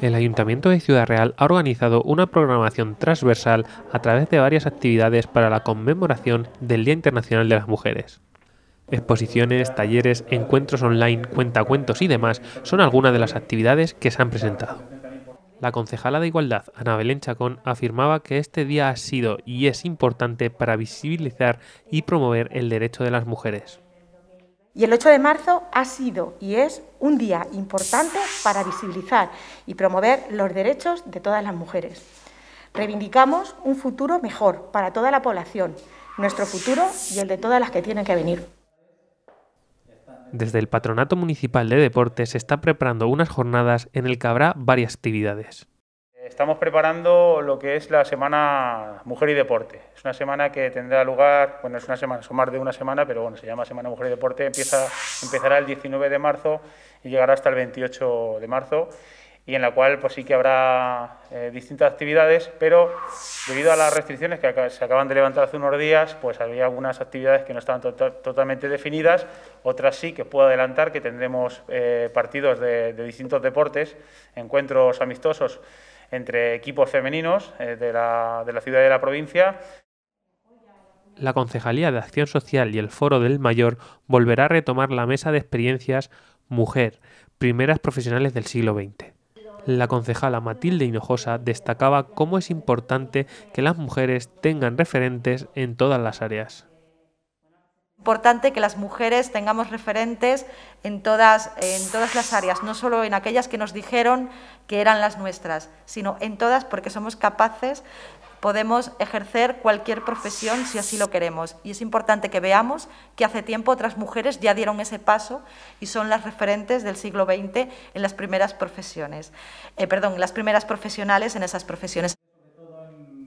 El Ayuntamiento de Ciudad Real ha organizado una programación transversal a través de varias actividades para la conmemoración del Día Internacional de las Mujeres. Exposiciones, talleres, encuentros online, cuentacuentos y demás son algunas de las actividades que se han presentado. La concejala de Igualdad, Ana Belén Chacón, afirmaba que este día ha sido y es importante para visibilizar y promover el derecho de las mujeres. Y el 8 de marzo ha sido y es un día importante para visibilizar y promover los derechos de todas las mujeres. Reivindicamos un futuro mejor para toda la población, nuestro futuro y el de todas las que tienen que venir. Desde el Patronato Municipal de Deportes se está preparando unas jornadas en el que habrá varias actividades estamos preparando lo que es la Semana Mujer y Deporte. Es una semana que tendrá lugar, bueno, es una semana, son más de una semana, pero bueno, se llama Semana Mujer y Deporte. Empieza, empezará el 19 de marzo y llegará hasta el 28 de marzo y en la cual pues sí que habrá eh, distintas actividades, pero debido a las restricciones que se acaban de levantar hace unos días, pues había algunas actividades que no estaban tota-, totalmente definidas, otras sí que puedo adelantar que tendremos eh, partidos de distintos deportes, encuentros amistosos entre equipos femeninos eh, de la, ciudad y de la provincia. La Concejalía de Acción Social y el Foro del Mayor volverá a retomar la mesa de experiencias Mujer, primeras profesionales del siglo XX. La concejala Matilde Hinojosa destacaba cómo es importante que las mujeres tengan referentes en todas las áreas importante que las mujeres tengamos referentes en todas, en todas las áreas, no solo en aquellas que nos dijeron que eran las nuestras, sino en todas porque somos capaces, podemos ejercer cualquier profesión si así lo queremos. Y es importante que veamos que hace tiempo otras mujeres ya dieron ese paso y son las referentes del siglo XX en las primeras profesiones, eh, perdón, las primeras profesionales en esas profesiones.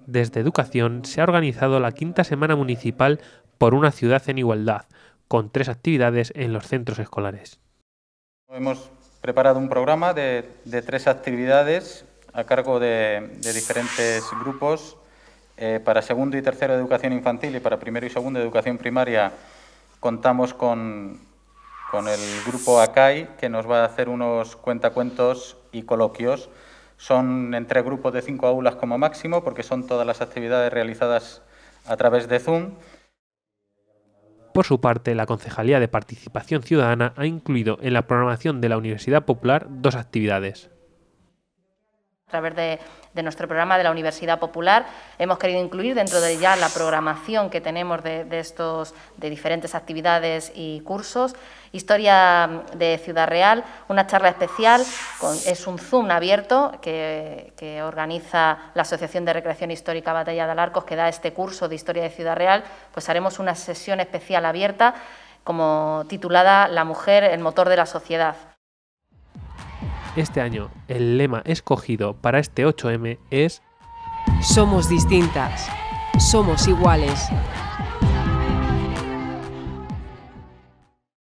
Desde Educación se ha organizado la quinta semana municipal por una ciudad en igualdad, con tres actividades en los centros escolares. Hemos preparado un programa de, tres actividades a cargo de, diferentes grupos eh, para segundo y tercero de educación infantil y para primero y segundo de educación primaria contamos con, con el grupo ACAI que nos va a hacer unos cuentacuentos y coloquios. Son entre grupos de cinco aulas como máximo porque son todas las actividades realizadas a través de Zoom. Por su parte, la Concejalía de Participación Ciudadana ha incluido en la programación de la Universidad Popular dos actividades. A través de, nuestro programa de la Universidad Popular hemos querido incluir dentro de ya la programación que tenemos de, estos de diferentes actividades y cursos historia de Ciudad Real, una charla especial, es un Zoom abierto que, que, organiza la Asociación de Recreación Histórica Batalla de Alarcos, que da este curso de historia de Ciudad Real, pues haremos una sesión especial abierta como titulada La mujer, el motor de la sociedad. Este año el lema escogido para este 8M es Somos distintas, somos iguales,